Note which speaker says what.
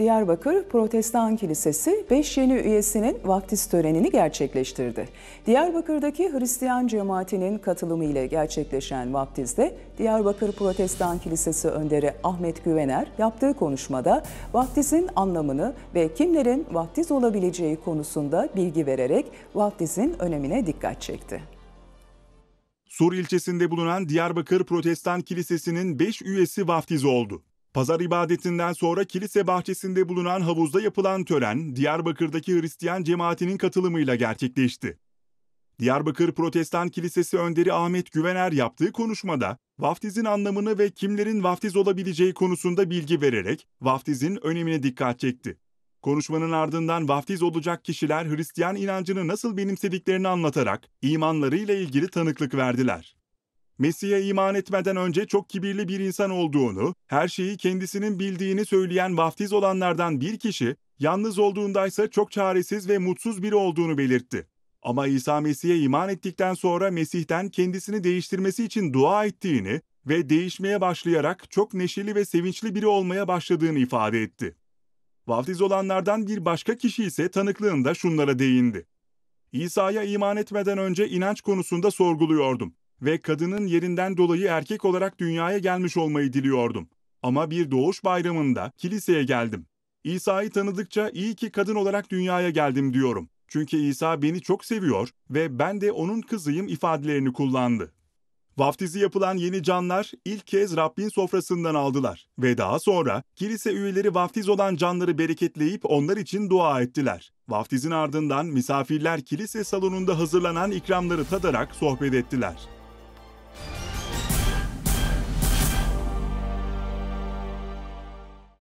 Speaker 1: Diyarbakır Protestan Kilisesi 5 yeni üyesinin vaktis törenini gerçekleştirdi. Diyarbakır'daki Hristiyan cemaatinin katılımı ile gerçekleşen vaktizde Diyarbakır Protestan Kilisesi önderi Ahmet Güvener yaptığı konuşmada vaktizin anlamını ve kimlerin vaktiz olabileceği konusunda bilgi vererek vaktizin önemine dikkat çekti.
Speaker 2: Sur ilçesinde bulunan Diyarbakır Protestan Kilisesi'nin 5 üyesi vaftiz oldu. Pazar ibadetinden sonra kilise bahçesinde bulunan havuzda yapılan tören Diyarbakır'daki Hristiyan cemaatinin katılımıyla gerçekleşti. Diyarbakır Protestan Kilisesi önderi Ahmet Güvener yaptığı konuşmada vaftizin anlamını ve kimlerin vaftiz olabileceği konusunda bilgi vererek vaftizin önemine dikkat çekti. Konuşmanın ardından vaftiz olacak kişiler Hristiyan inancını nasıl benimsediklerini anlatarak imanlarıyla ilgili tanıklık verdiler. Mesih'e iman etmeden önce çok kibirli bir insan olduğunu, her şeyi kendisinin bildiğini söyleyen vaftiz olanlardan bir kişi, yalnız olduğundaysa çok çaresiz ve mutsuz biri olduğunu belirtti. Ama İsa Mesih'e iman ettikten sonra Mesih'ten kendisini değiştirmesi için dua ettiğini ve değişmeye başlayarak çok neşeli ve sevinçli biri olmaya başladığını ifade etti. Vaftiz olanlardan bir başka kişi ise tanıklığında şunlara değindi. İsa'ya iman etmeden önce inanç konusunda sorguluyordum ve kadının yerinden dolayı erkek olarak dünyaya gelmiş olmayı diliyordum. Ama bir doğuş bayramında kiliseye geldim. İsa'yı tanıdıkça iyi ki kadın olarak dünyaya geldim diyorum. Çünkü İsa beni çok seviyor ve ben de onun kızıyım ifadelerini kullandı. Vaftizi yapılan yeni canlar ilk kez Rabbin sofrasından aldılar ve daha sonra kilise üyeleri vaftiz olan canları bereketleyip onlar için dua ettiler. Vaftizin ardından misafirler kilise salonunda hazırlanan ikramları tadarak sohbet ettiler.